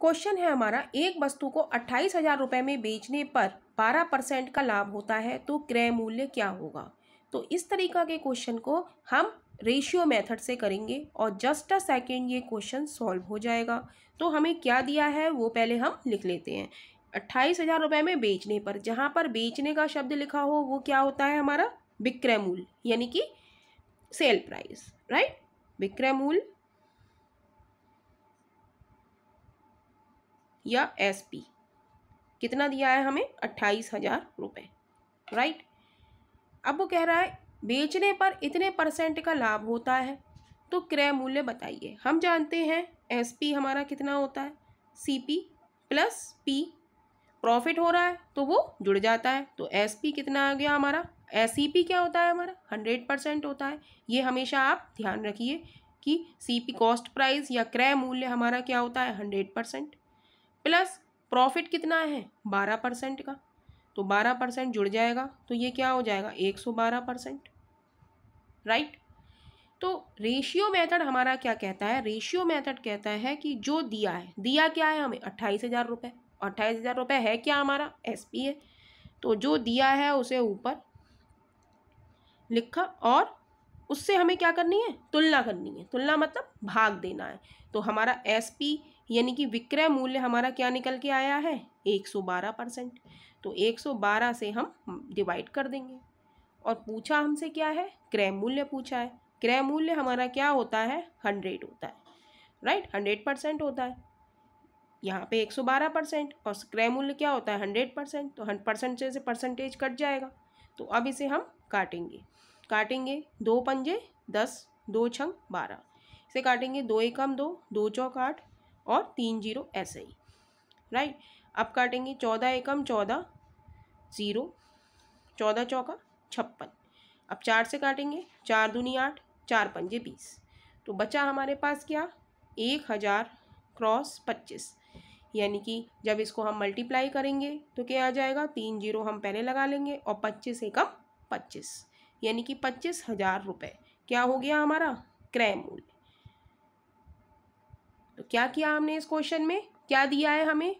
question है हमारा एक वस्तु को अट्ठाईस हजार रुपये में बेचने पर बारह परसेंट का लाभ होता है तो क्रय मूल्य क्या होगा तो इस तरीका के क्वेश्चन को हम रेशियो मेथड से करेंगे और जस्ट अ सेकेंड ये क्वेश्चन सॉल्व हो जाएगा तो हमें क्या दिया है वो पहले हम लिख लेते हैं अट्ठाईस हज़ार रुपये में बेचने पर जहाँ पर बेचने का शब्द लिखा हो वो क्या होता है हमारा विक्रय मूल्य यानी कि सेल प्राइस राइट विक्रय मूल्य या एसपी कितना दिया है हमें अट्ठाईस हज़ार रुपये राइट अब वो कह रहा है बेचने पर इतने परसेंट का लाभ होता है तो क्रय मूल्य बताइए हम जानते हैं एसपी हमारा कितना होता है सीपी प्लस पी प्रॉफिट हो रहा है तो वो जुड़ जाता है तो एसपी कितना आ गया हमारा एस e क्या होता है हमारा हंड्रेड परसेंट होता है ये हमेशा आप ध्यान रखिए कि सीपी कॉस्ट प्राइस या क्रय मूल्य हमारा क्या होता है हंड्रेड परसेंट प्लस प्रॉफिट कितना है बारह परसेंट का तो बारह परसेंट जुड़ जाएगा तो ये क्या हो जाएगा एक सौ बारह परसेंट राइट तो रेशियो मेथड हमारा क्या कहता है रेशियो मेथड कहता है कि जो दिया है दिया क्या है हमें अट्ठाईस हज़ार रुपये अट्ठाईस हज़ार रुपये है क्या हमारा एस पी है तो जो दिया है उसे ऊपर लिखा और उससे हमें क्या करनी है तुलना करनी है तुलना मतलब भाग देना है तो हमारा एस पी यानी कि विक्रय मूल्य हमारा क्या निकल के आया है 112 परसेंट तो 112 से हम डिवाइड कर देंगे और पूछा हमसे क्या है क्रय मूल्य पूछा है क्रय मूल्य हमारा क्या होता है हंड्रेड होता है राइट हंड्रेड परसेंट होता है यहाँ पे एक सौ बारह परसेंट और क्रय मूल्य क्या होता है हंड्रेड परसेंट तो हंड परसेंट से परसेंटेज कट जाएगा तो अब इसे हम काटेंगे काटेंगे दो पंजे दस दो छंग बारह इसे काटेंगे दो एकम दो दो चौक आठ और तीन जीरो ऐसे ही राइट अब काटेंगे चौदह एकम चौदह ज़ीरो चौदह चौका छप्पन अब चार से काटेंगे चार दूनी आठ चार पंजे बीस तो बचा हमारे पास क्या एक हज़ार क्रॉस पच्चीस यानी कि जब इसको हम मल्टीप्लाई करेंगे तो क्या आ जाएगा तीन जीरो हम पहले लगा लेंगे और पच्चीस एकम पच्चीस यानी कि पच्चीस हज़ार रुपये क्या हो गया हमारा क्रय मूल्य क्या किया हमने इस क्वेश्चन में क्या दिया है हमें